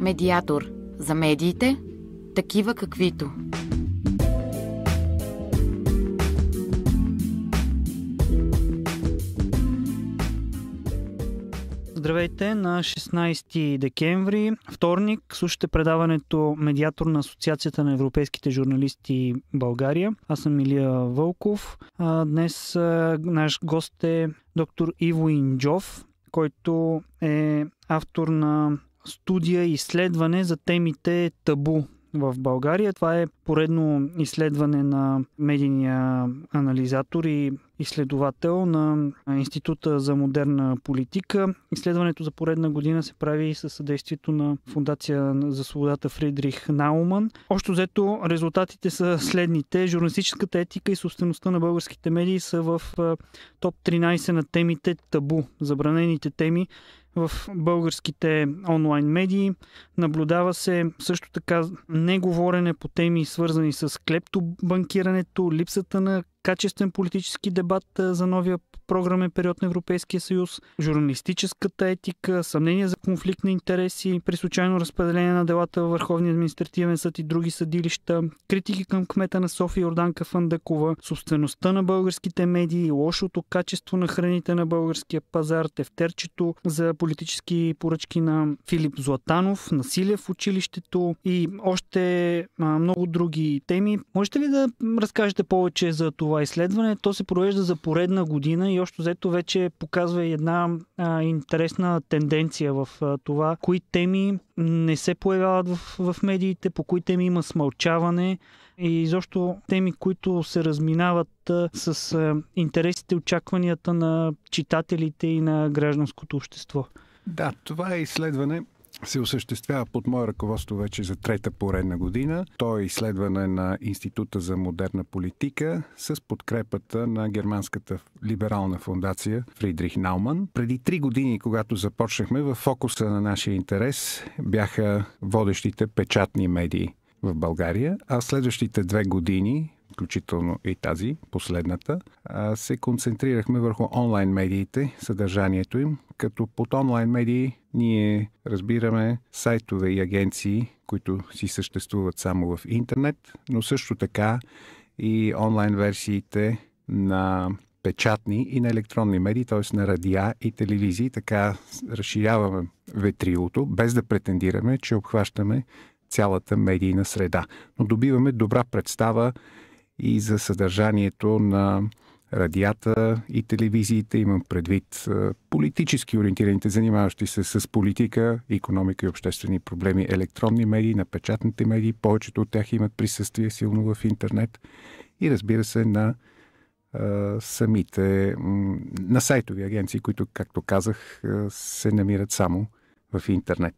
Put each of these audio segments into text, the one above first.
Медиатор за медиите, такива каквито. Здравейте на 16 декември, вторник. Слушате предаването Медиатор на Асоциацията на европейските журналисти България. Аз съм Илия Вълков. Днес наш гост е доктор Иво Инджов, който е автор на студия и изследване за темите табу в България. Това е поредно изследване на медийния анализатор и изследовател на Института за модерна политика. Изследването за поредна година се прави и със съдействието на Фундация за свободата Фридрих Науман. Общо взето резултатите са следните. Журналистическата етика и собствеността на българските медии са в топ 13 на темите табу, забранените теми в българските онлайн медии. Наблюдава се също така неговорене по теми, свързани с клептобанкирането, липсата на качествен политически дебат за новия програмен период на Европейския съюз, журналистическата етика, съмнения за конфликт на интереси при случайно разпределение на делата във Върховния административен съд и други съдилища, критики към кмета на София Орданка Фандакова, собствеността на българските медии, лошото качество на храните на българския пазар, тефтерчето за политически поръчки на Филип Златанов, насилие в училището и още много други теми. Можете ли да разкажете повече за това? това изследване. То се провежда за поредна година и още взето вече показва една а, интересна тенденция в а, това, кои теми не се появяват в, в медиите, по кои теми има смълчаване и изобщо теми, които се разминават а, с а, интересите, очакванията на читателите и на гражданското общество. Да, това е изследване се осъществява под мое ръководство вече за трета поредна година. То е изследване на Института за модерна политика с подкрепата на германската либерална фундация Фридрих Науман. Преди три години, когато започнахме, в фокуса на нашия интерес бяха водещите печатни медии в България, а следващите две години включително и тази, последната, се концентрирахме върху онлайн медиите, съдържанието им, като под онлайн медии ние разбираме сайтове и агенции, които си съществуват само в интернет, но също така и онлайн версиите на печатни и на електронни медии, т.е. на радиа и телевизии. Така разширяваме ветрилото, без да претендираме, че обхващаме цялата медийна среда. Но добиваме добра представа и за съдържанието на радията и телевизиите. Имам предвид политически ориентираните, занимаващи се с политика, економика и обществени проблеми, електронни медии, напечатните медии. Повечето от тях имат присъствие силно в интернет и разбира се на самите, на сайтови агенции, които, както казах, се намират само в интернет.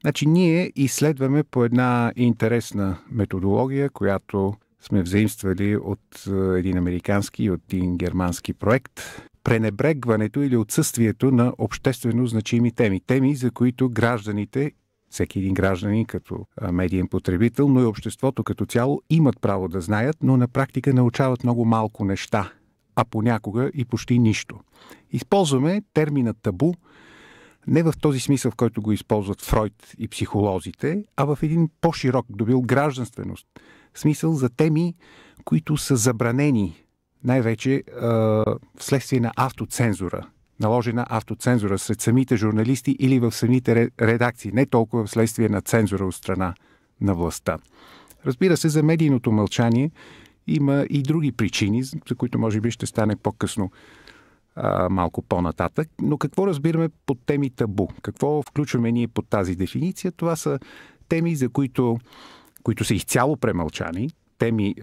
Значи ние изследваме по една интересна методология, която сме взаимствали от е, един американски и от един германски проект. Пренебрегването или отсъствието на обществено значими теми. Теми, за които гражданите всеки един гражданин като медиен потребител, но и обществото като цяло имат право да знаят, но на практика научават много малко неща, а понякога и почти нищо. Използваме термина табу не в този смисъл, в който го използват Фройд и психолозите, а в един по-широк добил гражданственост в смисъл за теми, които са забранени най-вече е, вследствие на автоцензура, наложена автоцензура сред самите журналисти или в самите редакции, не толкова вследствие на цензура от страна на властта. Разбира се, за медийното мълчание има и други причини, за които може би ще стане по-късно а, малко по-нататък. Но какво разбираме под теми табу? Какво включваме ние под тази дефиниция? Това са теми, за които които са изцяло премълчани, теми,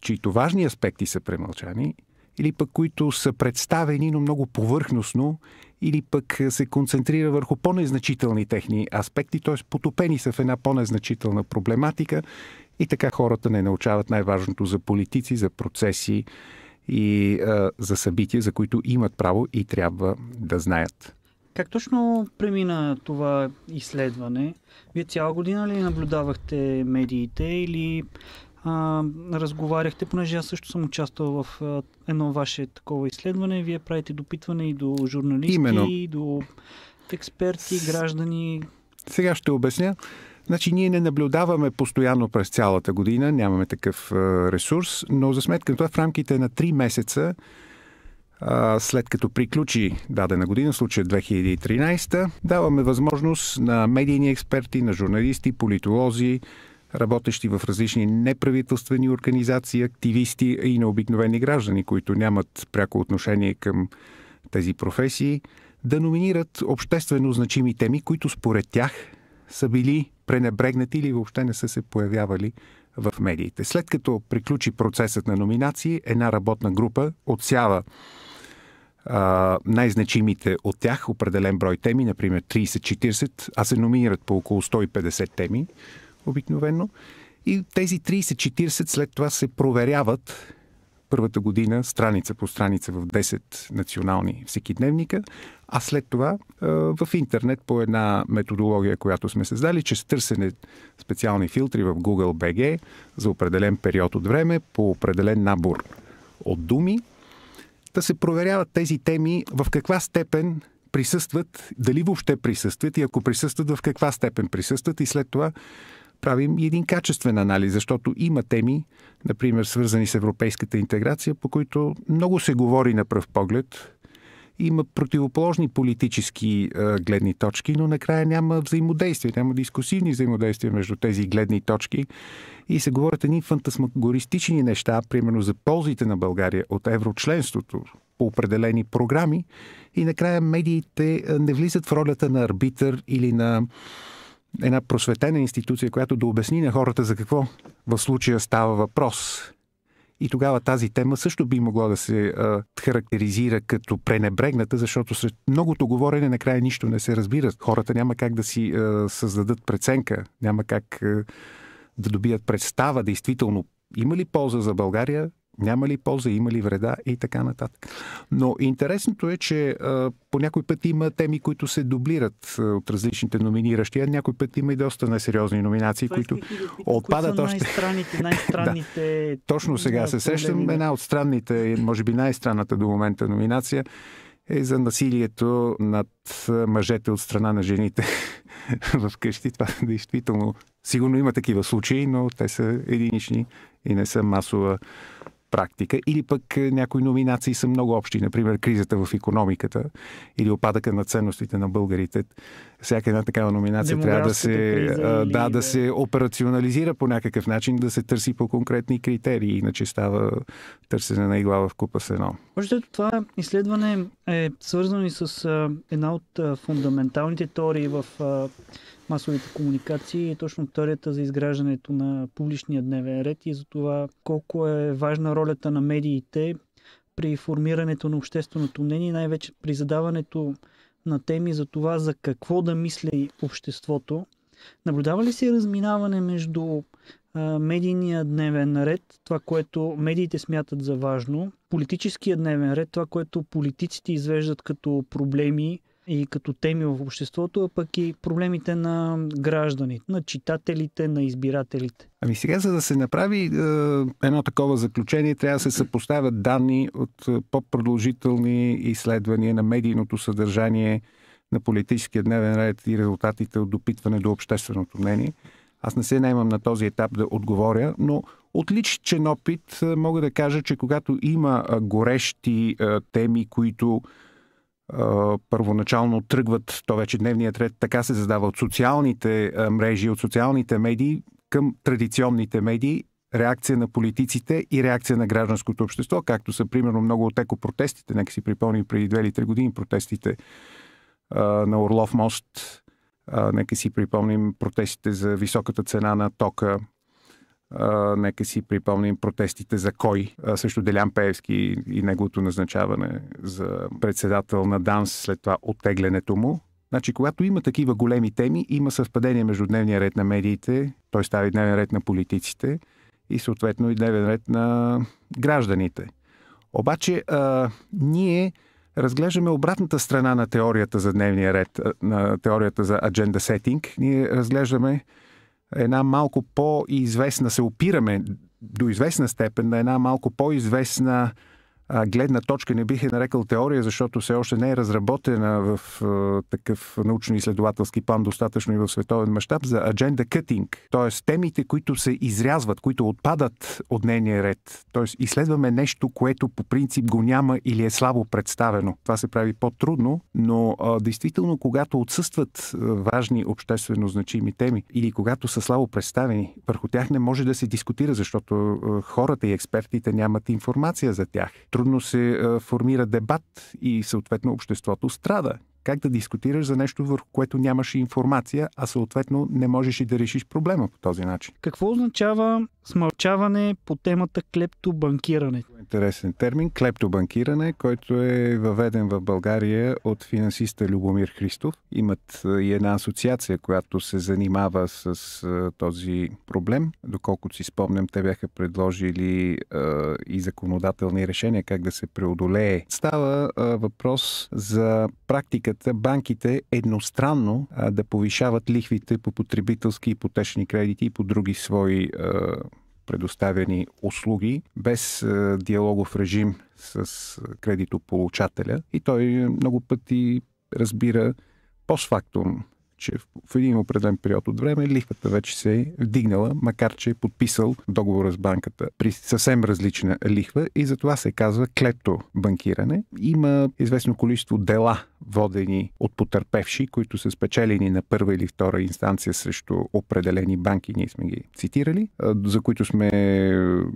чието важни аспекти са премълчани, или пък които са представени, но много повърхностно, или пък се концентрира върху по-незначителни техни аспекти, т.е. потопени са в една по-незначителна проблематика и така хората не научават най-важното за политици, за процеси и а, за събития, за които имат право и трябва да знаят. Как точно премина това изследване? Вие цяла година ли наблюдавахте медиите или а, разговаряхте, понеже аз също съм участвал в а, едно ваше такова изследване. Вие правите допитване и до журналисти, Именно. и до експерти, граждани. Сега ще обясня. Значи ние не наблюдаваме постоянно през цялата година, нямаме такъв ресурс, но за сметка на това в рамките на 3 месеца след като приключи дадена година, в случая 2013, даваме възможност на медийни експерти, на журналисти, политолози, работещи в различни неправителствени организации, активисти и на обикновени граждани, които нямат пряко отношение към тези професии, да номинират обществено значими теми, които според тях са били пренебрегнати или въобще не са се появявали в медиите. След като приключи процесът на номинации, една работна група отсява най-значимите от тях, определен брой теми, например 30-40, а се номинират по около 150 теми обикновено. И тези 30-40 след това се проверяват първата година страница по страница в 10 национални всеки дневника, а след това в интернет по една методология, която сме създали, чрез търсене специални филтри в Google BG за определен период от време по определен набор от думи да се проверяват тези теми в каква степен присъстват, дали въобще присъстват и ако присъстват, в каква степен присъстват и след това правим и един качествен анализ, защото има теми, например, свързани с европейската интеграция, по които много се говори на пръв поглед, има противоположни политически а, гледни точки, но накрая няма взаимодействие, няма дискусивни взаимодействия между тези гледни точки и се говорят едни фантасмагористични неща, примерно за ползите на България от еврочленството по определени програми и накрая медиите не влизат в ролята на арбитър или на една просветена институция, която да обясни на хората за какво в случая става въпрос и тогава тази тема също би могла да се а, характеризира като пренебрегната, защото сред многото говорене накрая нищо не се разбира. Хората няма как да си а, създадат преценка, няма как а, да добият представа действително има ли полза за България няма ли полза, има ли вреда и така нататък. Но интересното е, че по някой път има теми, които се дублират от различните номиниращи, а някой път има и доста несериозни номинации, Това е които отпадат още. Най-странните, най-странните... да. Точно сега се сещам. Една от странните, може би най-странната до момента номинация е за насилието над мъжете от страна на жените в къщи. Това действително, сигурно има такива случаи, но те са единични и не са масова практика, или пък е, някои номинации са много общи, например кризата в економиката или опадъка на ценностите на българите. Всяка една такава номинация трябва да се, криза, да, или... да се операционализира по някакъв начин, да се търси по конкретни критерии, иначе става търсене на игла в купа с едно. Може това изследване е свързано и с една от фундаменталните теории в масовите комуникации и точно теорията за изграждането на публичния дневен ред и за това колко е важна ролята на медиите при формирането на общественото мнение, най-вече при задаването на теми за това за какво да мисли обществото. Наблюдава ли се разминаване между а, медийния дневен ред, това, което медиите смятат за важно, политическия дневен ред, това, което политиците извеждат като проблеми, и като теми в обществото, а пък и проблемите на гражданите, на читателите, на избирателите. Ами сега, за да се направи е, едно такова заключение, трябва да се съпоставят данни от е, по-продължителни изследвания на медийното съдържание на политическия дневен ред и резултатите от допитване до общественото мнение. Аз не се наймам на този етап да отговоря, но от личен опит е, мога да кажа, че когато има е, горещи теми, които първоначално тръгват, то вече дневният ред така се задава от социалните мрежи, от социалните медии към традиционните медии, реакция на политиците и реакция на гражданското общество, както са примерно много от екопротестите, нека си припомним преди 2 или 3 години протестите на Орлов мост, нека си припомним протестите за високата цена на тока, а, нека си припомним протестите за кой а, също Делян Пеевски и, и неговото назначаване за председател на ДАНС, след това оттеглянето му. Значи, когато има такива големи теми, има съвпадение между дневния ред на медиите, той става и дневен ред на политиците и съответно и дневен ред на гражданите. Обаче, а, ние разглеждаме обратната страна на теорията за дневния ред, на теорията за agenda setting. Ние разглеждаме една малко по-известна, се опираме до известна степен на една малко по-известна гледна точка, не бих е нарекал теория, защото все още не е разработена в такъв научно-изследователски план достатъчно и в световен мащаб, за agenda cutting, т.е. темите, които се изрязват, които отпадат от нейния ред. Т.е. изследваме нещо, което по принцип го няма или е слабо представено. Това се прави по-трудно, но а, действително, когато отсъстват важни обществено значими теми или когато са слабо представени, върху тях не може да се дискутира, защото а, хората и експертите нямат информация за тях трудно се формира дебат и съответно обществото страда. Как да дискутираш за нещо, върху което нямаш информация, а съответно не можеш и да решиш проблема по този начин? Какво означава смълчаване по темата клептобанкиране? интересен термин клептобанкиране, който е въведен в България от финансиста Любомир Христов. Имат и една асоциация, която се занимава с този проблем. Доколкото си спомням, те бяха предложили е, и законодателни решения как да се преодолее. Става е, въпрос за практиката банките едностранно е, да повишават лихвите по потребителски ипотечни кредити и по други свои е, предоставяни услуги без е, диалогов режим с е, кредитополучателя и той много пъти разбира постфактум че в един определен период от време лихвата вече се е вдигнала, макар че е подписал договора с банката при съвсем различна лихва и затова се казва клето банкиране. Има известно количество дела водени от потерпевши, които са спечелени на първа или втора инстанция срещу определени банки, ние сме ги цитирали, за които сме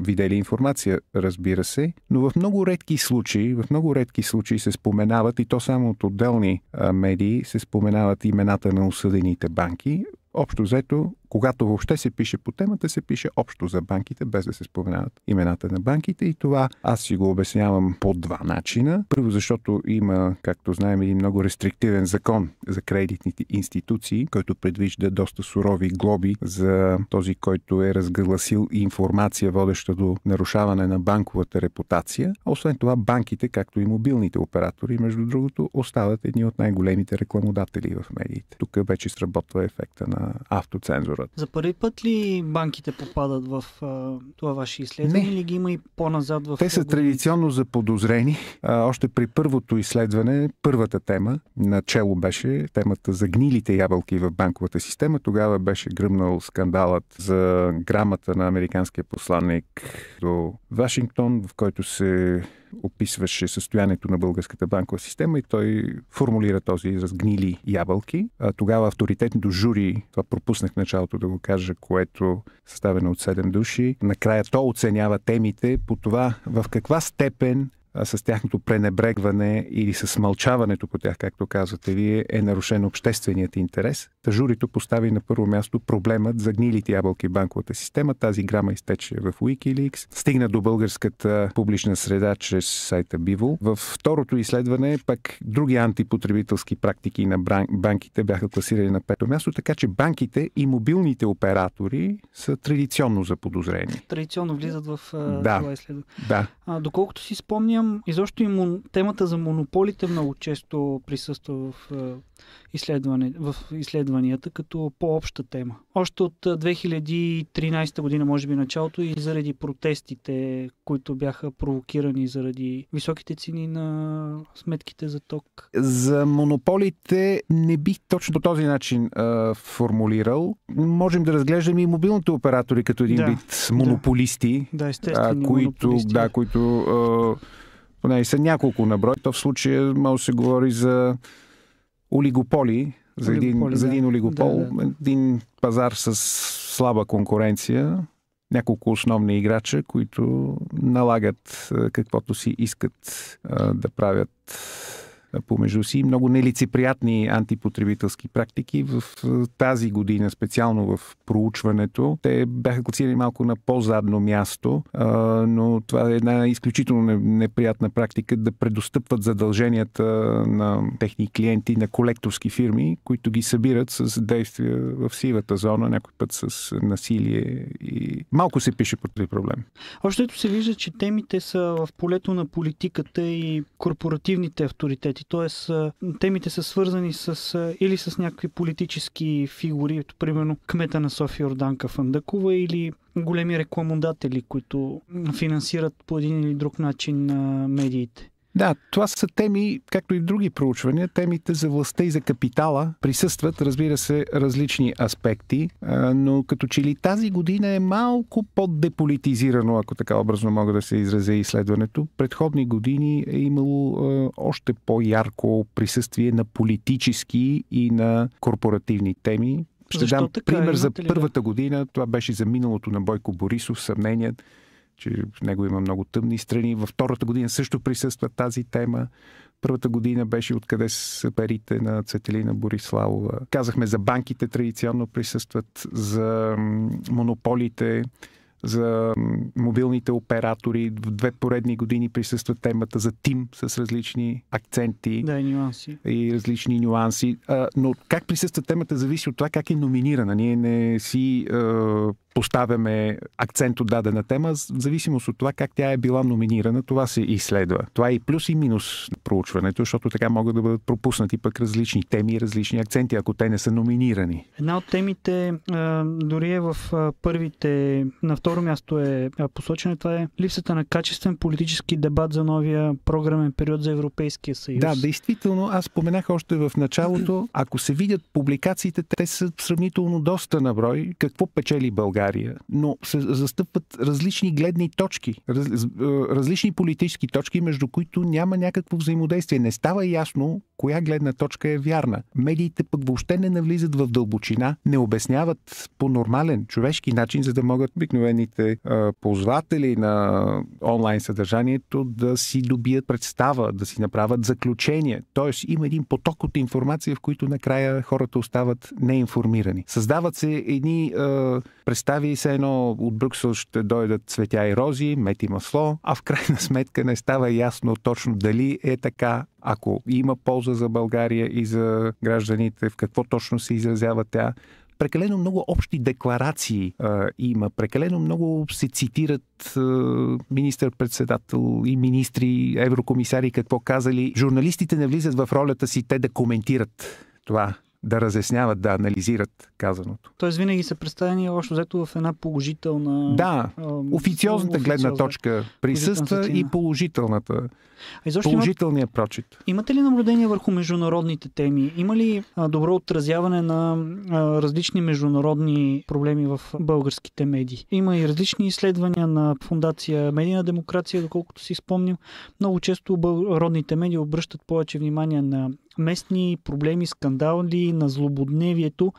видели информация, разбира се, но в много редки случаи, в много редки случаи се споменават и то само от отделни медии се споменават имената на осъдените банки. Общо взето когато въобще се пише по темата, се пише общо за банките, без да се споменават имената на банките и това аз си го обяснявам по два начина. Първо, защото има, както знаем, един много рестриктивен закон за кредитните институции, който предвижда доста сурови глоби за този, който е разгласил информация, водеща до нарушаване на банковата репутация. А освен това, банките, както и мобилните оператори, между другото, остават едни от най-големите рекламодатели в медиите. Тук вече сработва ефекта на автоцензура хората. За първи път ли банките попадат в а, това ваше изследване Не. или ги има и по-назад? В Те са традиционно заподозрени. А, още при първото изследване, първата тема, на чело беше темата за гнилите ябълки в банковата система. Тогава беше гръмнал скандалът за грамата на американския посланник до Вашингтон, в който се описваше състоянието на българската банкова система и той формулира този израз гнили ябълки. А, тогава авторитетното жури, това пропуснах в началото да го кажа, което съставено от 7 души, накрая то оценява темите по това в каква степен с тяхното пренебрегване или с мълчаването по тях, както казвате вие, е нарушен общественият интерес. Та журито постави на първо място проблемът за гнилите ябълки в банковата система. Тази грама изтече в Wikileaks. Стигна до българската публична среда чрез сайта Биво. Във второто изследване пък други антипотребителски практики на банките бяха класирани на пето място, така че банките и мобилните оператори са традиционно заподозрени. Традиционно влизат в да, това изследване. Да. А, доколкото си спомня, спомням, изобщо и мон... темата за монополите много често присъства в, изследване... в изследванията като по-обща тема. Още от 2013 година, може би началото, и заради протестите, които бяха провокирани заради високите цени на сметките за ток. За монополите не бих точно по този начин а, формулирал. Можем да разглеждаме и мобилните оператори като един да, вид монополисти, да. Да, а, които, монополисти. Да, които поне и са няколко брой. то в случая може да се говори за олигополи, за един, олигополи, за един да. олигопол, да, да. един пазар с слаба конкуренция, няколко основни играча, които налагат каквото си искат да правят помежду си много нелицеприятни антипотребителски практики. В тази година, специално в проучването, те бяха класирани малко на по-задно място, но това е една изключително неприятна практика да предостъпват задълженията на техни клиенти, на колекторски фирми, които ги събират с действия в сивата зона, някой път с насилие и малко се пише по този проблем. Общото се вижда, че темите са в полето на политиката и корпоративните авторитети елементи, т.е. темите са свързани с или с някакви политически фигури, примерно кмета на София Орданка Фандакова или големи рекламодатели, които финансират по един или друг начин медиите. Да, това са теми, както и в други проучвания, темите за властта и за капитала присъстват, разбира се, различни аспекти, но като че ли тази година е малко по-деполитизирано, ако така образно мога да се изразя изследването. Предходни години е имало още по-ярко присъствие на политически и на корпоративни теми. Ще Защо дам така, пример за първата година. Това беше за миналото на Бойко Борисов, съмненият че в него има много тъмни страни. Във втората година също присъства тази тема. Първата година беше откъде са парите на Цветелина Бориславова. Казахме за банките традиционно присъстват, за монополите, за мобилните оператори. В две поредни години присъства темата за тим с различни акценти да, и, нюанси. и различни нюанси. Но как присъства темата зависи от това как е номинирана. Ние не си поставяме акцент от дадена тема, в зависимост от това как тя е била номинирана, това се изследва. Това е и плюс и минус на проучването, защото така могат да бъдат пропуснати пък различни теми и различни акценти, ако те не са номинирани. Една от темите дори е в първите, на второ място е посочено това е липсата на качествен политически дебат за новия програмен период за Европейския съюз. Да, действително, аз споменах още в началото, ако се видят публикациите, те са сравнително доста на брой, какво печели България, но се застъпват различни гледни точки, раз, различни политически точки, между които няма някакво взаимодействие. Не става ясно коя гледна точка е вярна. Медиите пък въобще не навлизат в дълбочина, не обясняват по нормален човешки начин, за да могат обикновени съвременните а, ползватели на онлайн съдържанието да си добият представа, да си направят заключение. Тоест има един поток от информация, в които накрая хората остават неинформирани. Създават се едни а, представи се едно от Брюксел ще дойдат цветя и рози, мет и масло, а в крайна сметка не става ясно точно дали е така ако има полза за България и за гражданите, в какво точно се изразява тя, прекалено много общи декларации а, има, прекалено много се цитират а, министър-председател и министри, еврокомисари какво казали. Журналистите не влизат в ролята си те да коментират това да разясняват, да анализират казаното. Тоест винаги са представени още взето в една положителна... Да, официозната гледна точка присъства и положителната. А имат, прочит. Имате ли наблюдение върху международните теми? Има ли а, добро отразяване на а, различни международни проблеми в българските медии? Има и различни изследвания на фундация Медийна демокрация, доколкото си спомням. Много често родните медии обръщат повече внимание на местни проблеми, скандали на злободневието,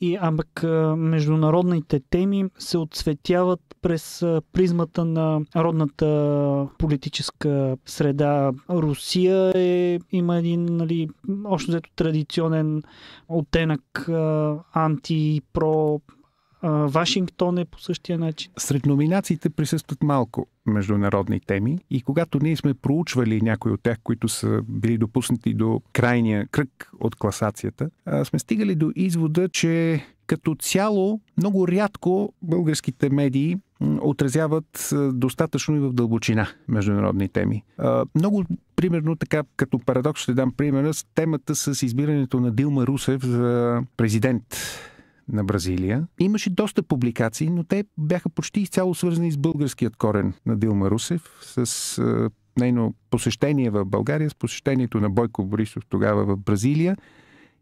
и, а международните теми се отсветяват през призмата на родната политическа среда. Русия е, има един, нали, общо взето традиционен оттенък анти-про Вашингтон е по същия начин. Сред номинациите присъстват малко международни теми и когато ние сме проучвали някои от тях, които са били допуснати до крайния кръг от класацията, сме стигали до извода, че като цяло много рядко българските медии отразяват достатъчно и в дълбочина международни теми. Много, примерно така, като парадокс ще дам примера с темата с избирането на Дилма Русев за президент на Бразилия. Имаше доста публикации, но те бяха почти изцяло свързани с българският корен на Дилма Русев, с а, нейно посещение в България, с посещението на Бойко Борисов тогава в Бразилия.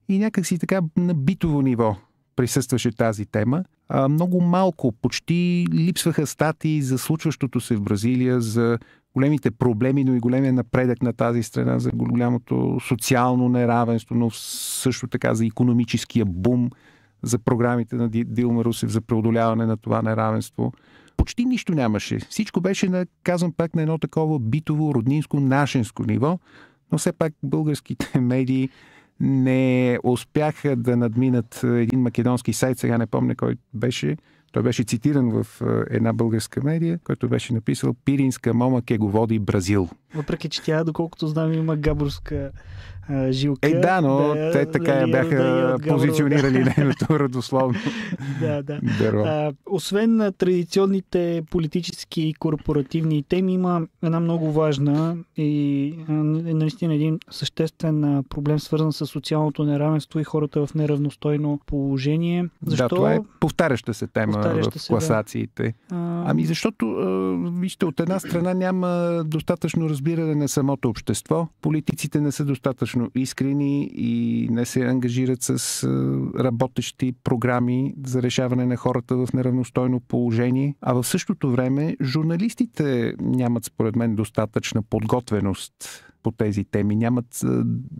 И някакси така на битово ниво присъстваше тази тема. А, много малко, почти липсваха статии за случващото се в Бразилия, за големите проблеми, но и големия напредък на тази страна, за голямото социално неравенство, но също така за економическия бум – за програмите на Дилма Русев за преодоляване на това неравенство. Почти нищо нямаше. Всичко беше, на, казвам пак, на едно такова битово, роднинско, нашенско ниво, но все пак българските медии не успяха да надминат един македонски сайт, сега не помня кой беше, той беше цитиран в една българска медия, който беше написал Пиринска мома ке го води Бразил. Въпреки, че тя, доколкото знам, има габурска жилка. Е, да, но да, те така да я нали, бяха да позиционирали нейното родословно. да, да. Дърво. А, освен на традиционните политически и корпоративни теми, има една много важна и е, наистина един съществен проблем, свързан с социалното неравенство и хората в неравностойно положение. Защо? Да, това е повтаряща се тема повтаряща в класациите. Се, да. а... Ами защото, вижте, от една страна няма достатъчно разбиране на самото общество, политиците не са достатъчно достатъчно искрени и не се ангажират с работещи програми за решаване на хората в неравностойно положение. А в същото време журналистите нямат, според мен, достатъчна подготвеност по тези теми, нямат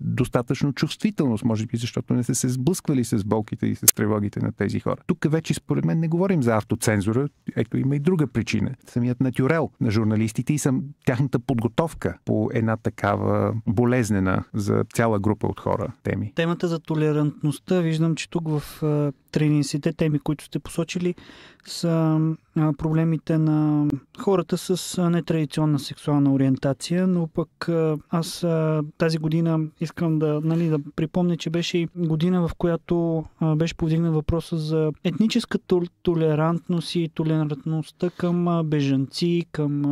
достатъчно чувствителност, може би защото не са се сблъсквали с болките и с тревогите на тези хора. Тук вече според мен не говорим за автоцензура, ето има и друга причина. Самият натюрел на журналистите и съм тяхната подготовка по една такава болезнена за цяла група от хора теми. Темата за толерантността, виждам, че тук в тренинсите, теми, които сте посочили, са проблемите на хората с нетрадиционна сексуална ориентация, но пък аз тази година искам да, нали, да припомня, че беше година, в която беше повдигнат въпроса за етническа толерантност и толерантността към бежанци, към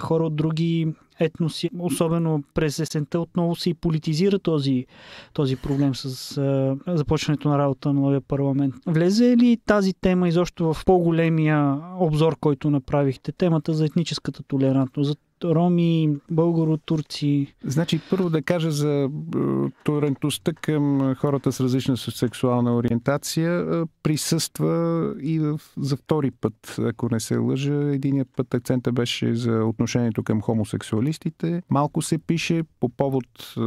хора от други етноси, особено през есента, отново се и политизира този, този проблем с а, започването на работа на новия парламент. Влезе ли тази тема изобщо в по-големия обзор, който направихте? Темата за етническата толерантност, за роми, българо-турци? Значи, първо да кажа за е, толерантността към хората с различна сексуална ориентация е, присъства и за втори път, ако не се лъжа. Единият път акцента беше за отношението към хомосексуалистите. Малко се пише по повод е,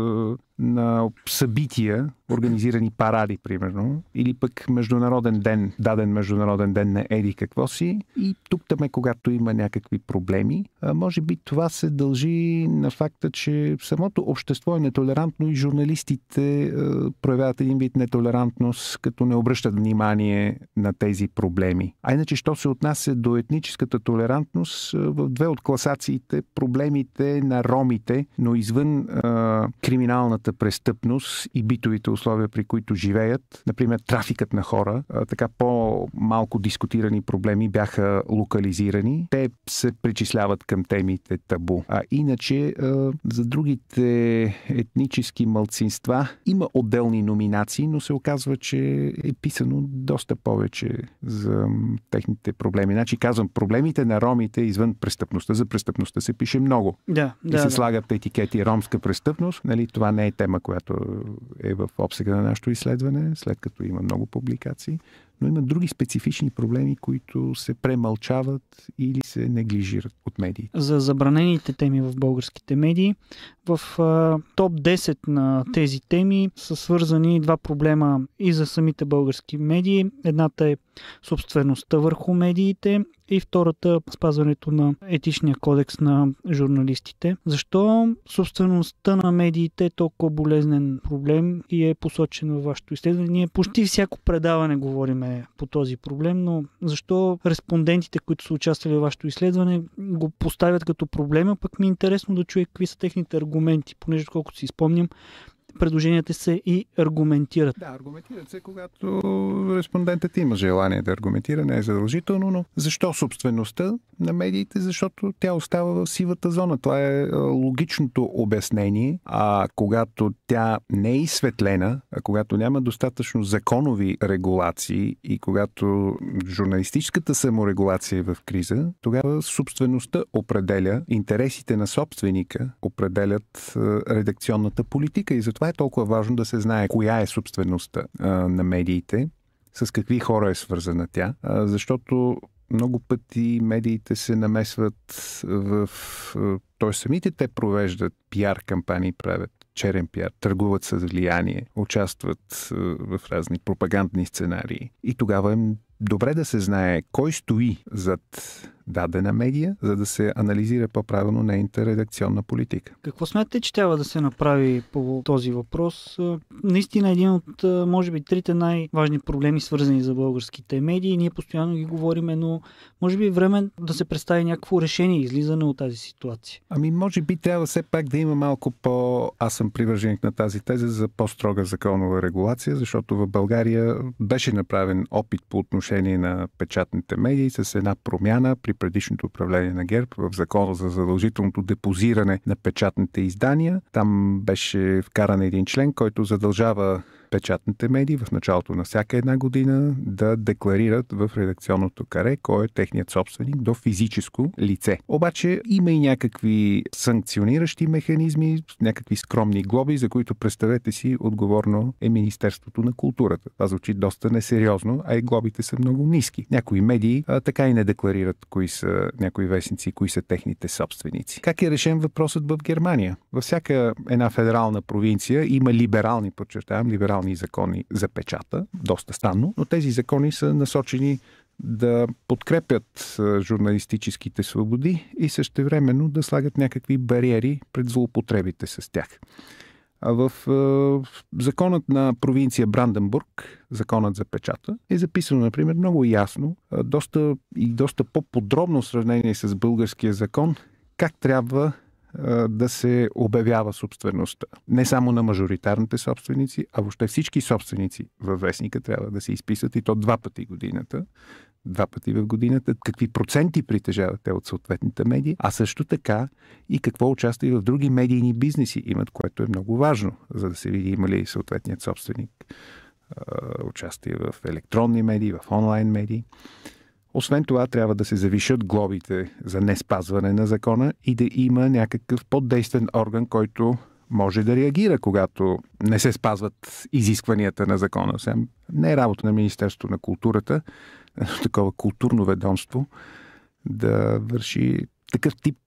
на събития, организирани паради, примерно, или пък международен ден, даден международен ден на Еди какво си. И тук там е, когато има някакви проблеми. А, може би това се дължи на факта, че самото общество е нетолерантно и журналистите а, проявяват един вид нетолерантност, като не обръщат внимание на тези проблеми. А иначе, що се отнася до етническата толерантност, а, в две от класациите проблемите на ромите, но извън а, криминалната организираната престъпност и битовите условия, при които живеят. Например, трафикът на хора. Така по-малко дискутирани проблеми бяха локализирани. Те се причисляват към темите табу. А иначе за другите етнически мълцинства има отделни номинации, но се оказва, че е писано доста повече за техните проблеми. Значи казвам, проблемите на ромите извън престъпността. За престъпността се пише много. Да, и да, се да. слагат етикети ромска престъпност. Нали, това не е тема, която е в обсега на нашето изследване, след като има много публикации но има други специфични проблеми, които се премълчават или се неглижират от медиите. За забранените теми в българските медии, в топ 10 на тези теми са свързани два проблема и за самите български медии. Едната е собствеността върху медиите и втората е спазването на етичния кодекс на журналистите. Защо собствеността на медиите е толкова болезнен проблем и е посочен във вашето изследване? Ние почти всяко предаване говорим разбираме по този проблем, но защо респондентите, които са участвали в вашето изследване, го поставят като проблема, пък ми е интересно да чуя какви са техните аргументи, понеже колкото си спомням, предложенията се и аргументират. Да, аргументират се, когато респондентът има желание да аргументира, не е задължително, но защо собствеността на медиите? Защото тя остава в сивата зона. Това е логичното обяснение. А когато тя не е изсветлена, а когато няма достатъчно законови регулации и когато журналистическата саморегулация е в криза, тогава собствеността определя, интересите на собственика определят редакционната политика и затова е толкова важно да се знае коя е собствеността а, на медиите, с какви хора е свързана тя, а, защото много пъти медиите се намесват в... Т.е. самите те провеждат пиар кампании, правят черен пиар, търгуват с влияние, участват в разни пропагандни сценарии. И тогава е добре да се знае кой стои зад дадена медия, за да се анализира по-правилно нейната редакционна политика. Какво смятате, че трябва да се направи по този въпрос? Наистина един от, може би, трите най-важни проблеми, свързани за българските медии. Ние постоянно ги говориме, но може би е време да се представи някакво решение, излизане от тази ситуация. Ами, може би трябва все пак да има малко по... Аз съм привърженик на тази теза за по-строга законова регулация, защото в България беше направен опит по отношение на печатните медии с една промяна при предишното управление на ГЕРБ в закона за задължителното депозиране на печатните издания. Там беше вкаран един член, който задължава печатните медии в началото на всяка една година да декларират в редакционното каре кой е техният собственик до физическо лице. Обаче има и някакви санкциониращи механизми, някакви скромни глоби, за които представете си отговорно е Министерството на културата. Това звучи доста несериозно, а и глобите са много ниски. Някои медии а, така и не декларират кои са някои вестници, кои са техните собственици. Как е решен въпросът в Германия? Във всяка една федерална провинция има либерални, подчертавам, либерални специални закони за печата, доста странно, но тези закони са насочени да подкрепят журналистическите свободи и същевременно да слагат някакви бариери пред злоупотребите с тях. А в в законът на провинция Бранденбург, законът за печата, е записано, например, много ясно, доста и доста по-подробно в сравнение с българския закон, как трябва да се обявява собствеността. Не само на мажоритарните собственици, а въобще всички собственици във вестника трябва да се изписват и то два пъти годината. Два пъти в годината, какви проценти притежават те от съответните медии, а също така и какво участие в други медийни бизнеси имат, което е много важно, за да се види има ли съответният собственик участие в електронни медии, в онлайн медии. Освен това, трябва да се завишат глобите за не спазване на закона и да има някакъв поддействен орган, който може да реагира, когато не се спазват изискванията на закона. Сега не е работа на Министерството на културата, такова културно ведомство, да върши такъв тип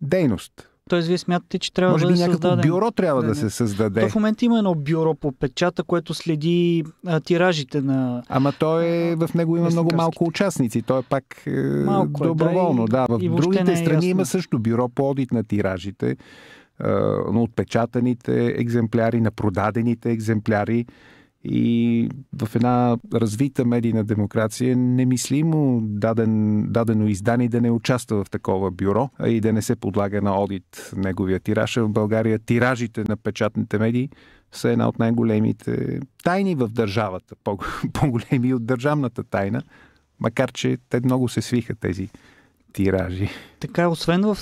дейност. Тоест, вие смятате, че трябва Може да би някакво бюро трябва да, да се създаде. То в момента има едно бюро по печата, което следи а, тиражите на. Ама той е, в него има много малко участници. Той е пак е, малко доброволно. Е, да, и, да, в и другите е страни ясно. има също бюро по одит на тиражите, е, на отпечатаните екземпляри, на продадените екземпляри. И в една развита медийна демокрация е немислимо даден, дадено издание да не участва в такова бюро и да не се подлага на одит неговия тираж. Е в България тиражите на печатните медии са една от най-големите тайни в държавата, по-големи от държавната тайна, макар че те много се свиха тези тиражи. Така, освен, в,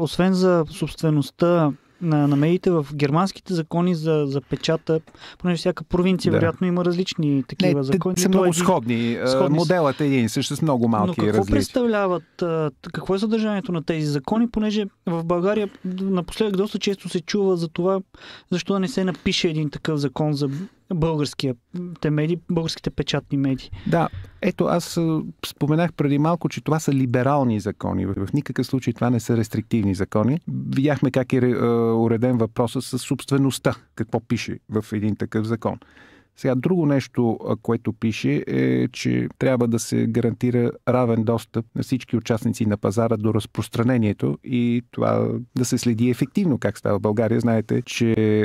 освен за собствеността на, на медиите в германските закони за, за печата, понеже всяка провинция да. вероятно има различни такива не, закони. Те са много е сходни. сходни. Моделът е един също с много малки Но какво различ. представляват, какво е съдържанието на тези закони, понеже в България напоследък доста често се чува за това, защо да не се напише един такъв закон за българския, медии, меди, българските печатни медии. Да, ето аз споменах преди малко, че това са либерални закони. В никакъв случай това не са рестриктивни закони. Видяхме как е уреден въпроса с собствеността, какво пише в един такъв закон. Сега, друго нещо, което пише е, че трябва да се гарантира равен достъп на всички участници на пазара до разпространението и това да се следи ефективно как става в България. Знаете, че е,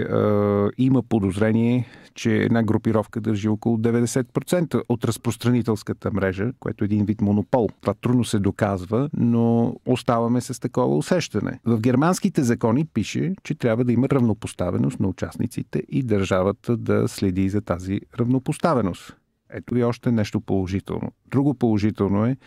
има подозрение че една групировка държи около 90% от разпространителската мрежа, което е един вид монопол. Това трудно се доказва, но оставаме с такова усещане. В германските закони пише, че трябва да има равнопоставеност на участниците и държавата да следи за тази равнопоставеност. Ето и още нещо положително. Друго положително е,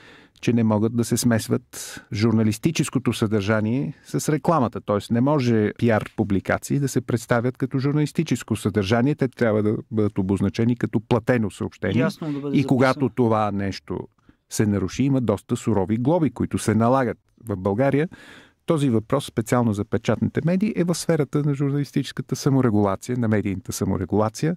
че не могат да се смесват журналистическото съдържание с рекламата. Т.е. не може пиар публикации да се представят като журналистическо съдържание. Те трябва да бъдат обозначени като платено съобщение. Ясно, да бъде и записан. когато това нещо се наруши, има доста сурови глоби, които се налагат в България. Този въпрос специално за печатните медии е в сферата на журналистическата саморегулация, на медийната саморегулация.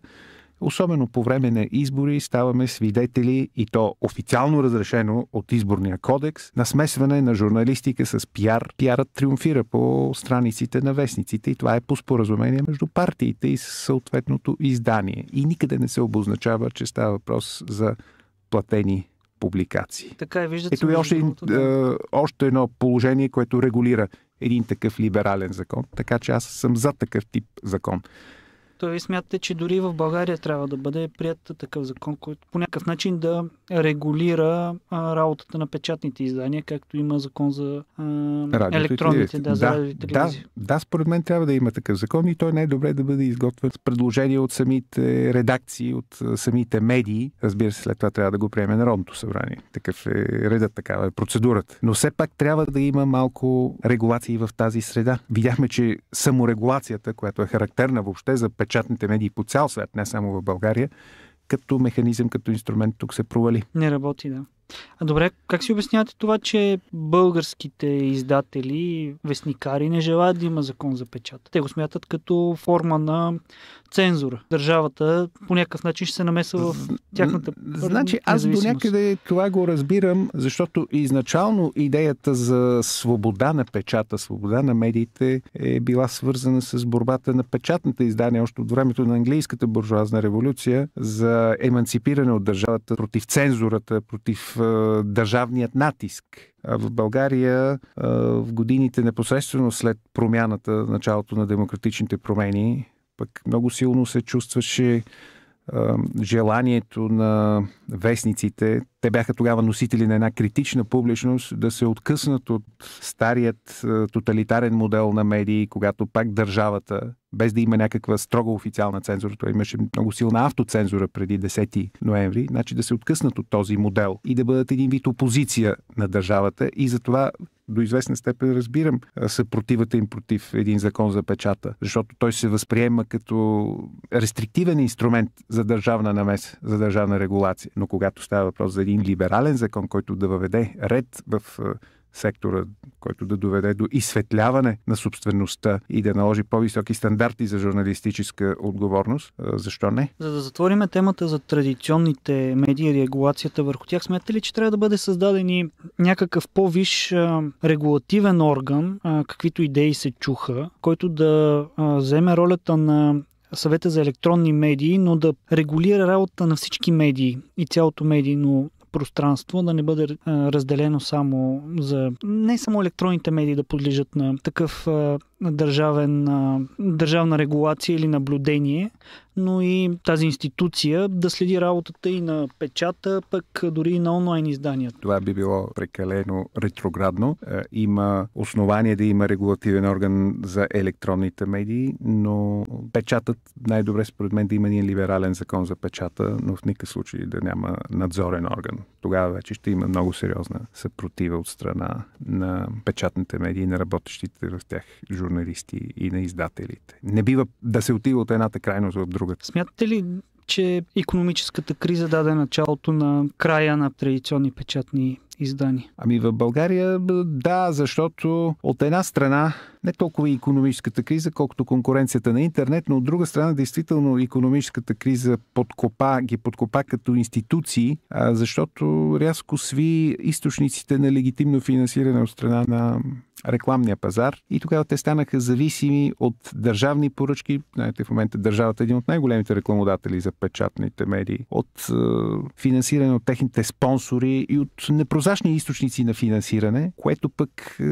Особено по време на избори ставаме свидетели, и то официално разрешено от изборния кодекс, на смесване на журналистика с пиар. Пиарът триумфира по страниците на вестниците и това е по споразумение между партиите и съответното издание. И никъде не се обозначава, че става въпрос за платени публикации. Така е, виждате. Ето и още, е, още едно положение, което регулира един такъв либерален закон, така че аз съм за такъв тип закон. Той смятате, че дори в България трябва да бъде прият такъв закон, който по някакъв начин да регулира а, работата на печатните издания, както има закон за а, електронните, да, да, Да, да, според мен трябва да има такъв закон и той най-добре е да бъде изготвен с предложения от самите редакции, от самите медии. Разбира се, след това трябва да го приеме Народното събрание. Такъв е редът, такава е процедурата. Но все пак трябва да има малко регулации в тази среда. Видяхме, че саморегулацията, която е характерна въобще за печатните печатните медии по цял свят, не само в България, като механизъм, като инструмент тук се провали. Не работи, да. А добре, как си обяснявате това, че българските издатели, вестникари не желаят да има закон за печат? Те го смятат като форма на цензура. Държавата по някакъв начин ще се намесва в тяхната Значи аз до някъде това го разбирам, защото изначално идеята за свобода на печата, свобода на медиите е била свързана с борбата на печатната издания още от времето на английската буржуазна революция за еманципиране от държавата против цензурата, против е, държавният натиск. А в България е, в годините непосредствено след промяната, началото на демократичните промени, пък много силно се чувстваше е, желанието на вестниците, те бяха тогава носители на една критична публичност, да се откъснат от старият е, тоталитарен модел на медии, когато пак държавата, без да има някаква строга официална цензура, той имаше много силна автоцензура преди 10 ноември, значи да се откъснат от този модел и да бъдат един вид опозиция на държавата и затова до известна степен разбирам е, съпротивата им против един закон за печата, защото той се възприема като рестриктивен инструмент за държавна намес, за държавна регулация. Но когато става въпрос за един един либерален закон, който да въведе ред в е, сектора, който да доведе до изсветляване на собствеността и да наложи по-високи стандарти за журналистическа отговорност. Е, защо не? За да затвориме темата за традиционните медии и регулацията върху тях, смятате ли, че трябва да бъде създаден и някакъв по-виш е, регулативен орган, каквито идеи се чуха, който да вземе ролята на съвета за електронни медии, но да регулира работа на всички медии и цялото медийно пространство да не бъде разделено само за... Не само електронните медии да подлежат на такъв държавен, държавна регулация или наблюдение, но и тази институция да следи работата и на печата, пък дори и на онлайн изданията. Това би било прекалено ретроградно. Е, има основание да има регулативен орган за електронните медии, но печатът най-добре според мен да има един либерален закон за печата, но в никакъв случай да няма надзорен орган тогава вече ще има много сериозна съпротива от страна на печатните медии, на работещите в тях журналисти и на издателите. Не бива да се отива от едната крайност в другата. Смятате ли че економическата криза даде началото на края на традиционни печатни издания? Ами в България да, защото от една страна не толкова е и економическата криза, колкото конкуренцията на интернет, но от друга страна действително економическата криза подкопа, ги подкопа като институции, защото рязко сви източниците на легитимно финансиране от страна на рекламния пазар и тогава те станаха зависими от държавни поръчки. Знаете, в момента държавата е един от най-големите рекламодатели за печатните медии, от е, финансиране от техните спонсори и от непрозрачни източници на финансиране, което пък е,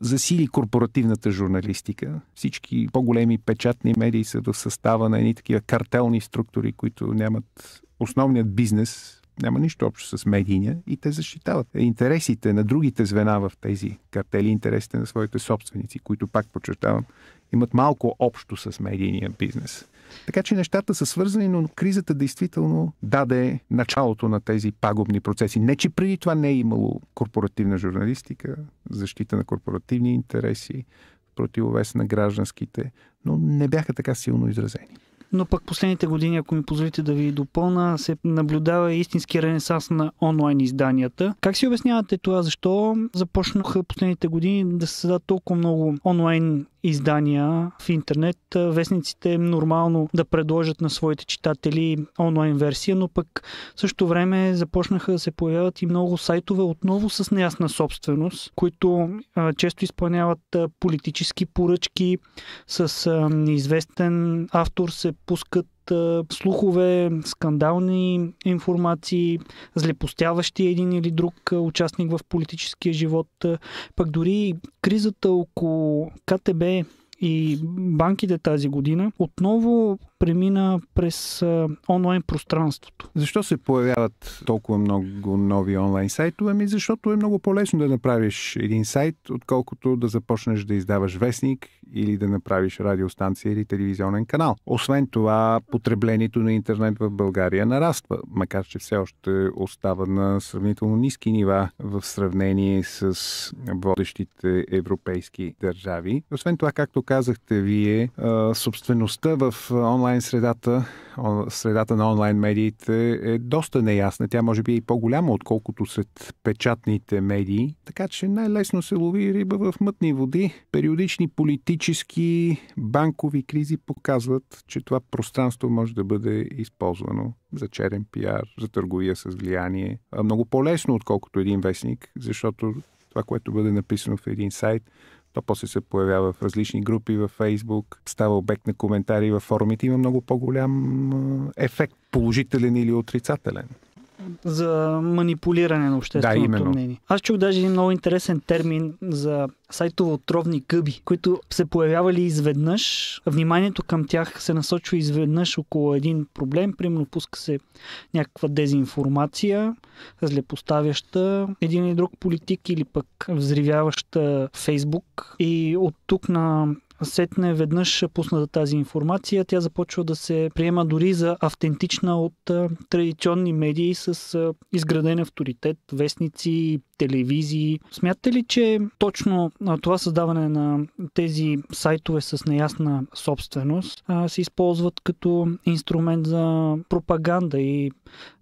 засили корпоративната журналистика. Всички по-големи печатни медии са в състава на едни такива картелни структури, които нямат основният бизнес няма нищо общо с медийния и те защитават интересите на другите звена в тези картели, интересите на своите собственици, които пак подчертавам, имат малко общо с медийния бизнес. Така че нещата са свързани, но кризата действително даде началото на тези пагубни процеси. Не, че преди това не е имало корпоративна журналистика, защита на корпоративни интереси, противовес на гражданските, но не бяха така силно изразени но пък последните години, ако ми позволите да ви допълна, се наблюдава истински ренесанс на онлайн изданията. Как си обяснявате това? Защо започнаха последните години да се създадат толкова много онлайн издания в интернет. Вестниците е нормално да предложат на своите читатели онлайн версия, но пък в същото време започнаха да се появяват и много сайтове отново с неясна собственост, които а, често изпълняват политически поръчки с а, неизвестен автор, се пускат а, слухове, скандални информации, злепостяващи един или друг участник в политическия живот. Пък дори кризата около КТБ и банките тази година отново премина през онлайн пространството. Защо се появяват толкова много нови онлайн сайтове? Ами защото е много по-лесно да направиш един сайт, отколкото да започнеш да издаваш вестник или да направиш радиостанция или телевизионен канал. Освен това, потреблението на интернет в България нараства, макар че все още остава на сравнително ниски нива в сравнение с водещите европейски държави. Освен това, както казахте вие, собствеността в онлайн онлайн средата, средата на онлайн медиите е доста неясна. Тя може би е и по-голяма, отколкото сред печатните медии. Така че най-лесно се лови риба в мътни води. Периодични политически банкови кризи показват, че това пространство може да бъде използвано за черен пиар, за търговия с влияние. Много по-лесно, отколкото един вестник, защото това, което бъде написано в един сайт, то после се появява в различни групи във Фейсбук, става обект на коментари във форумите. Има много по-голям ефект, положителен или отрицателен за манипулиране на общественото да, именно. мнение. Аз чух даже един много интересен термин за сайтове отровни гъби, които се появявали изведнъж. Вниманието към тях се насочва изведнъж около един проблем. Примерно пуска се някаква дезинформация, злепоставяща един или друг политик или пък взривяваща Фейсбук. И от тук на сетне веднъж е пусната тази информация, тя започва да се приема дори за автентична от традиционни медии с изграден авторитет, вестници, телевизии. Смятате ли, че точно това създаване на тези сайтове с неясна собственост се използват като инструмент за пропаганда и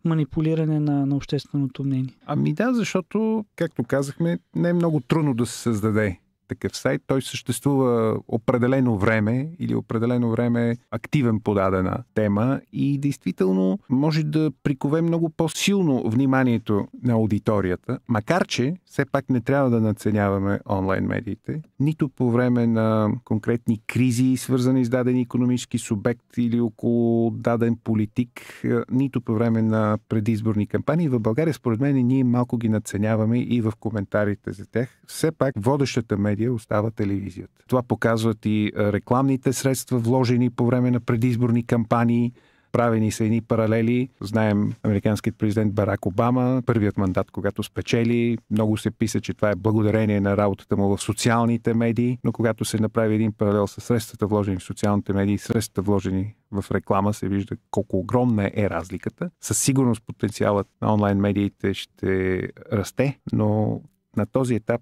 манипулиране на, на общественото мнение? Ами да, защото, както казахме, не е много трудно да се създаде такъв сайт. Той съществува определено време или определено време активен по дадена тема и действително може да прикове много по-силно вниманието на аудиторията, макар че все пак не трябва да наценяваме онлайн медиите, нито по време на конкретни кризи, свързани с даден економически субект или около даден политик, е, нито по време на предизборни кампании. В България, според мен, ние малко ги наценяваме и в коментарите за тях. Все пак водещата медия медия остава телевизията. Това показват и рекламните средства, вложени по време на предизборни кампании. Правени са едни паралели. Знаем американският президент Барак Обама, първият мандат, когато спечели. Много се писа, че това е благодарение на работата му в социалните медии, но когато се направи един паралел с средствата вложени в социалните медии средствата вложени в реклама се вижда колко огромна е разликата. Със сигурност потенциалът на онлайн медиите ще расте, но на този етап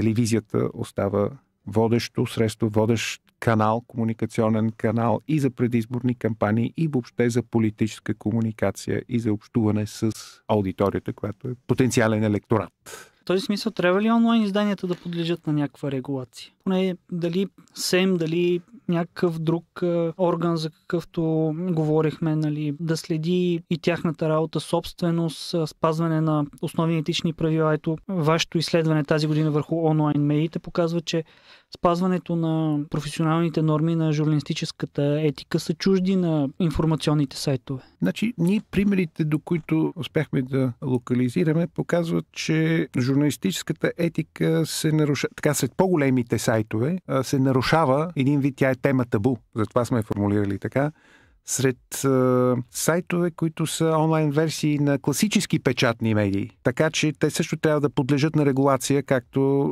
телевизията остава водещо средство, водещ канал, комуникационен канал и за предизборни кампании, и въобще за политическа комуникация и за общуване с аудиторията, която е потенциален електорат. В този смисъл трябва ли онлайн изданията да подлежат на някаква регулация? Поне дали СЕМ, дали някакъв друг орган, за какъвто говорихме, нали, да следи и тяхната работа, собственост, спазване на основни етични правила. Ето, вашето изследване тази година върху онлайн медиите показва, че спазването на професионалните норми на журналистическата етика са чужди на информационните сайтове. Значи, ние примерите, до които успяхме да локализираме, показват, че журналистическата етика се нарушава. Така, след по-големите сайтове се нарушава един вид, тя е тема табу. Затова сме формулирали така сред а, сайтове, които са онлайн версии на класически печатни медии. Така че те също трябва да подлежат на регулация, както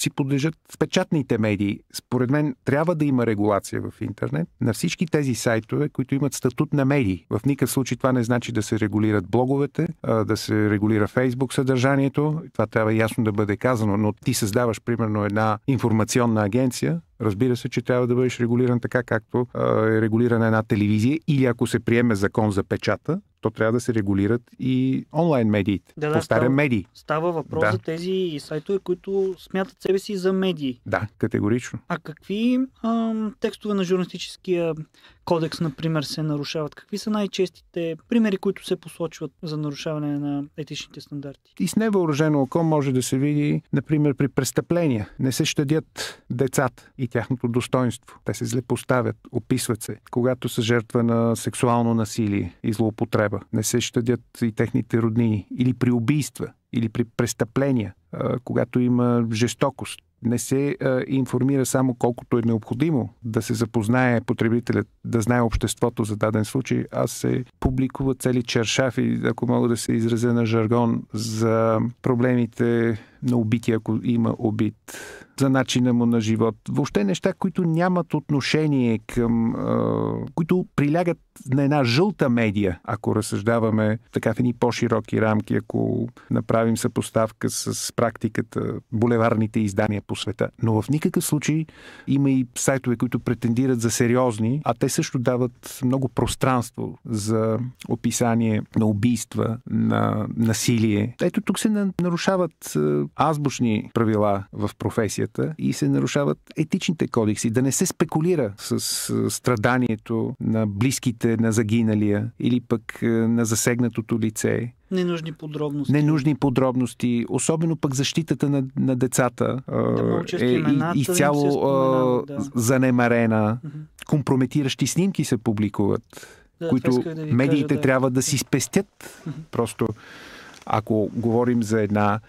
си подлежат в печатните медии. Според мен трябва да има регулация в интернет на всички тези сайтове, които имат статут на медии. В никакъв случай това не значи да се регулират блоговете, да се регулира Фейсбук съдържанието. Това трябва ясно да бъде казано, но ти създаваш примерно една информационна агенция, Разбира се, че трябва да бъдеш регулиран така, както е регулирана една телевизия или ако се приеме закон за печата, то трябва да се регулират и онлайн медиите. Да, да, става, медии. Става въпрос да. за тези сайтове, които смятат себе си за медии. Да, категорично. А какви ам, текстове на журналистическия кодекс, например, се нарушават? Какви са най-честите примери, които се посочват за нарушаване на етичните стандарти? И с невъоръжено око може да се види, например, при престъпления. Не се щадят децата и тяхното достоинство. Те се злепоставят, описват се, когато са жертва на сексуално насилие и злоупотреба. Не се щадят и техните роднини или при убийства или при престъпления, когато има жестокост. Не се информира само колкото е необходимо да се запознае потребителят, да знае обществото за даден случай, а се публикува цели чершафи, ако мога да се изразя на жаргон, за проблемите на убити, ако има убит, за начина му на живот. Въобще неща, които нямат отношение към... които прилягат на една жълта медия, ако разсъждаваме така в едни по-широки рамки, ако направим съпоставка с практиката, булеварните издания по света. Но в никакъв случай има и сайтове, които претендират за сериозни, а те също дават много пространство за описание на убийства, на насилие. Ето тук се нарушават азбучни правила в професията и се нарушават етичните кодекси. Да не се спекулира с е, страданието на близките на загиналия или пък е, на засегнатото лице. Ненужни подробности. Ненужни подробности, особено пък защитата на, на децата е, да е изцяло да. занемарена. mm Компрометиращи снимки се публикуват, да, които да медиите кажа, да. трябва да си спестят. mm Просто ако говорим за една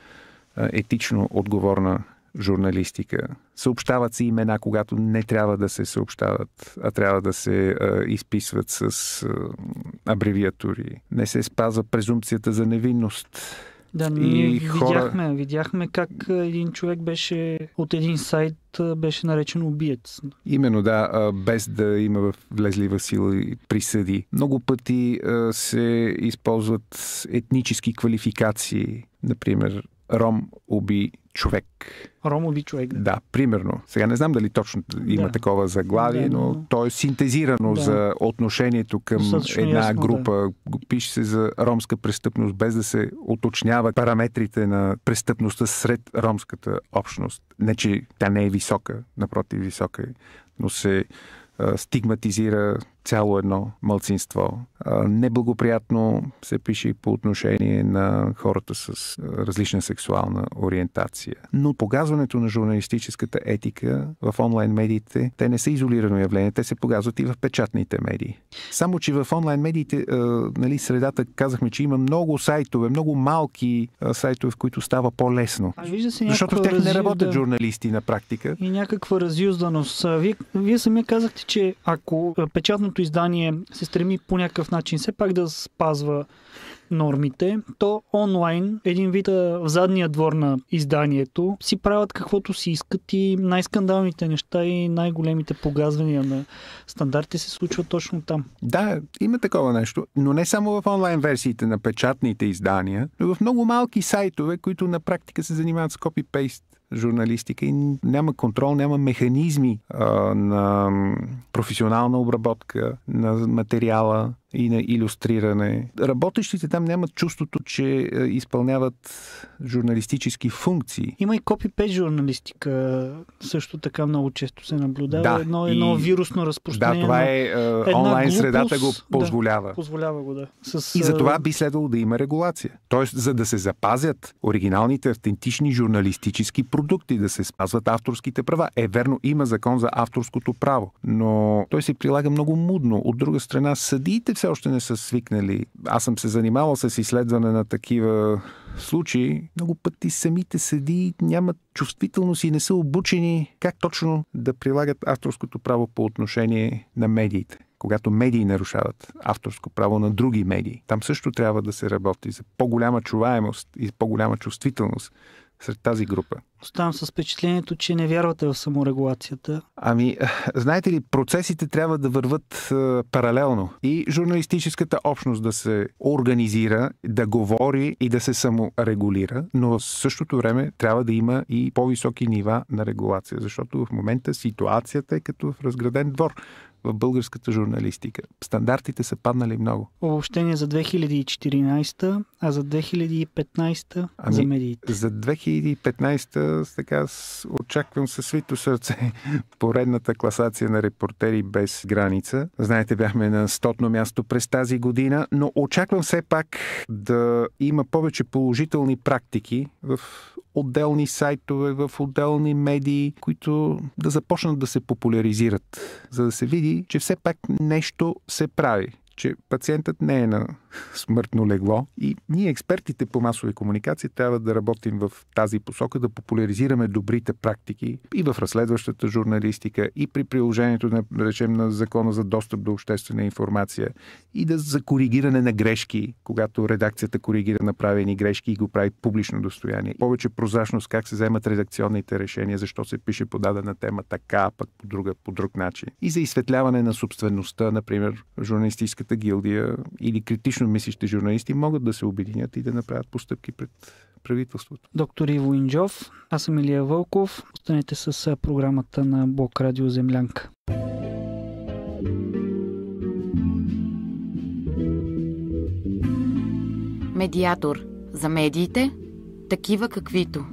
е, етично отговорна журналистика. Съобщават се имена, когато не трябва да се съобщават, а трябва да се а, е, изписват с а, е, абревиатури. Не се спазва презумпцията за невинност. Да, и ние видяхме, видяхме как един човек беше от един сайт беше наречен убиец. Именно, да, без да има влезли в сила и присъди. Много пъти се използват етнически квалификации. Например, Ром уби човек. Ром уби човек. Да. да, примерно. Сега не знам дали точно има да. такова заглавие, да, но то е синтезирано да. за отношението към Достатъчно една ясно, група. Да. Пише се за ромска престъпност, без да се уточнява параметрите на престъпността сред ромската общност. Не, че тя не е висока, напротив, висока е, но се стигматизира цяло едно мълцинство. Неблагоприятно се пише и по отношение на хората с различна сексуална ориентация. Но погазването на журналистическата етика в онлайн медиите, те не са изолирано явление, те се погазват и в печатните медии. Само, че в онлайн медиите, нали, средата казахме, че има много сайтове, много малки сайтове, в които става по-лесно. А вижда се Защото в тях разюзда... не работят журналисти на практика. И някаква разюзданост. Вие, вие сами казахте, че ако печатно днешното издание се стреми по някакъв начин все пак да спазва нормите, то онлайн, един вид в задния двор на изданието, си правят каквото си искат и най-скандалните неща и най-големите погазвания на стандарти се случват точно там. Да, има такова нещо, но не само в онлайн версиите на печатните издания, но в много малки сайтове, които на практика се занимават с копипейст журналистика и няма контрол, няма механизми а, на професионална обработка на материала, и на иллюстриране. Работещите там нямат чувството, че е, изпълняват журналистически функции. Има и копипет журналистика. Също така много често се наблюдава. Да, едно, и... едно вирусно разпространение. Да, това е, е онлайн глупост, средата го позволява. Да, позволява го, да. С, и за е, това би следвало да има регулация. Тоест, за да се запазят оригиналните, автентични журналистически продукти, да се спазват авторските права. Е, верно, има закон за авторското право, но той се прилага много мудно. От друга страна, съдиите все още не са свикнали. Аз съм се занимавал с изследване на такива случаи. Много пъти самите седи нямат чувствителност и не са обучени как точно да прилагат авторското право по отношение на медиите когато медии нарушават авторско право на други медии. Там също трябва да се работи за по-голяма чуваемост и по-голяма чувствителност сред тази група. Оставам с впечатлението, че не вярвате в саморегулацията. Ами, знаете ли, процесите трябва да върват е, паралелно. И журналистическата общност да се организира, да говори и да се саморегулира, но в същото време трябва да има и по-високи нива на регулация, защото в момента ситуацията е като в разграден двор в българската журналистика. Стандартите са паднали много. Обобщение за 2014 а за 2015 ами, за медиите? За 2015 така очаквам със свито сърце поредната класация на репортери без граница. Знаете, бяхме на стотно място през тази година, но очаквам все пак да има повече положителни практики в отделни сайтове, в отделни медии, които да започнат да се популяризират, за да се види, че все пак нещо се прави че пациентът не е на смъртно легло и ние, експертите по масови комуникации, трябва да работим в тази посока, да популяризираме добрите практики и в разследващата журналистика, и при приложението, на, да речем, на закона за достъп до обществена информация, и да за коригиране на грешки, когато редакцията коригира направени грешки и го прави публично достояние. Повече прозрачност как се вземат редакционните решения, защо се пише по дадена тема така, пък по друга, по друг начин. И за изсветляване на собствеността, например, журналистическа журналистическата гилдия или критично мислищите журналисти могат да се обединят и да направят постъпки пред правителството. Доктор Иво Инджов, аз съм Илия Вълков. Останете с програмата на Блок Радио Землянка. Медиатор за медиите, такива каквито.